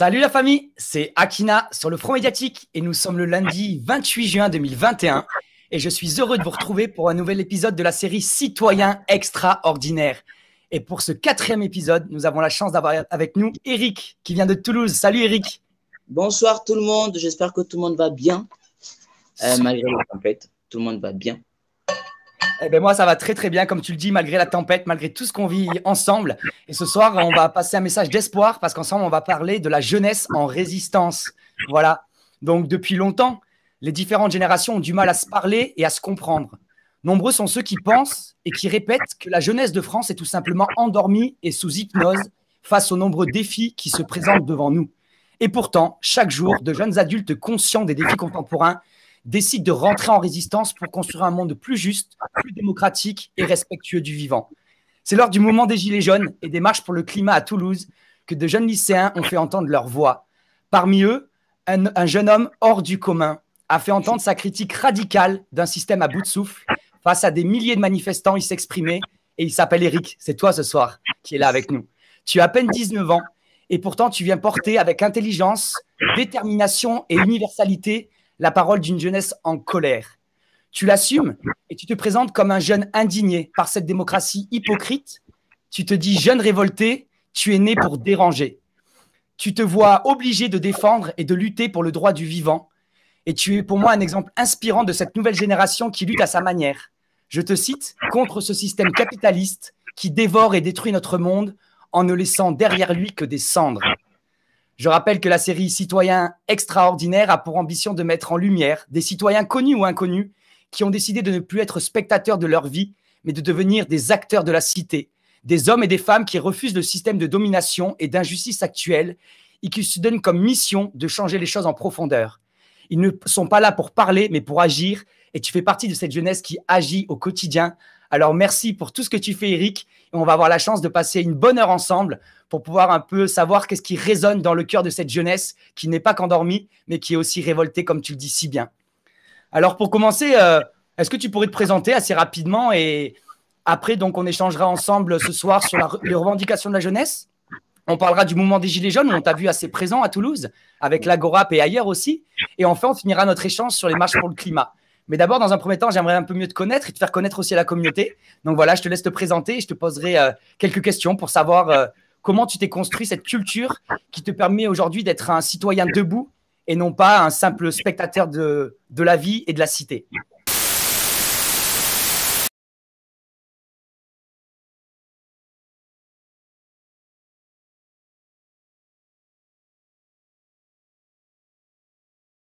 Salut la famille, c'est Akina sur le Front médiatique et nous sommes le lundi 28 juin 2021 et je suis heureux de vous retrouver pour un nouvel épisode de la série Citoyens extraordinaires. Et pour ce quatrième épisode, nous avons la chance d'avoir avec nous Eric qui vient de Toulouse. Salut Eric. Bonsoir tout le monde, j'espère que tout le monde va bien. Euh, malgré la tempête, tout le monde va bien. Eh ben moi, ça va très très bien, comme tu le dis, malgré la tempête, malgré tout ce qu'on vit ensemble. Et ce soir, on va passer un message d'espoir parce qu'ensemble, on va parler de la jeunesse en résistance. Voilà. Donc, depuis longtemps, les différentes générations ont du mal à se parler et à se comprendre. Nombreux sont ceux qui pensent et qui répètent que la jeunesse de France est tout simplement endormie et sous hypnose face aux nombreux défis qui se présentent devant nous. Et pourtant, chaque jour, de jeunes adultes conscients des défis contemporains décide de rentrer en résistance pour construire un monde plus juste, plus démocratique et respectueux du vivant. C'est lors du moment des Gilets jaunes et des marches pour le climat à Toulouse que de jeunes lycéens ont fait entendre leur voix. Parmi eux, un, jeune homme hors du commun a fait entendre sa critique radicale d'un système à bout de souffle. Face à des milliers de manifestants, il s'exprimait et il s'appelle Eric. C'est toi ce soir qui est là avec nous. Tu as à peine 19 ans et pourtant tu viens porter avec intelligence, détermination et universalité la parole d'une jeunesse en colère. Tu l'assumes et tu te présentes comme un jeune indigné par cette démocratie hypocrite. Tu te dis jeune révolté, tu es né pour déranger. Tu te vois obligé de défendre et de lutter pour le droit du vivant. Et tu es pour moi un exemple inspirant de cette nouvelle génération qui lutte à sa manière. Je te cite, contre ce système capitaliste qui dévore et détruit notre monde en ne laissant derrière lui que des cendres. Je rappelle que la série Citoyens extraordinaires a pour ambition de mettre en lumière des citoyens connus ou inconnus qui ont décidé de ne plus être spectateurs de leur vie, mais de devenir des acteurs de la cité, des hommes et des femmes qui refusent le système de domination et d'injustice actuel et qui se donnent comme mission de changer les choses en profondeur. Ils ne sont pas là pour parler, mais pour agir, et tu fais partie de cette jeunesse qui agit au quotidien alors merci pour tout ce que tu fais, Eric. Et on va avoir la chance de passer une bonne heure ensemble pour pouvoir un peu savoir qu'est-ce qui résonne dans le cœur de cette jeunesse qui n'est pas qu'endormie, mais qui est aussi révoltée, comme tu le dis si bien. Alors pour commencer, euh, est-ce que tu pourrais te présenter assez rapidement et après, donc, on échangera ensemble ce soir sur les revendications de la jeunesse. On parlera du mouvement des Gilets jaunes, où on t'a vu assez présent à Toulouse, avec l'Agorap et ailleurs aussi. Et enfin, on finira notre échange sur les marches pour le climat. Mais d'abord, dans un premier temps, j'aimerais un peu mieux te connaître et te faire connaître aussi à la communauté. Donc voilà, je te laisse te présenter et je te poserai euh, quelques questions pour savoir euh, comment tu t'es construit cette culture qui te permet aujourd'hui d'être un citoyen debout et non pas un simple spectateur de la vie et de la cité.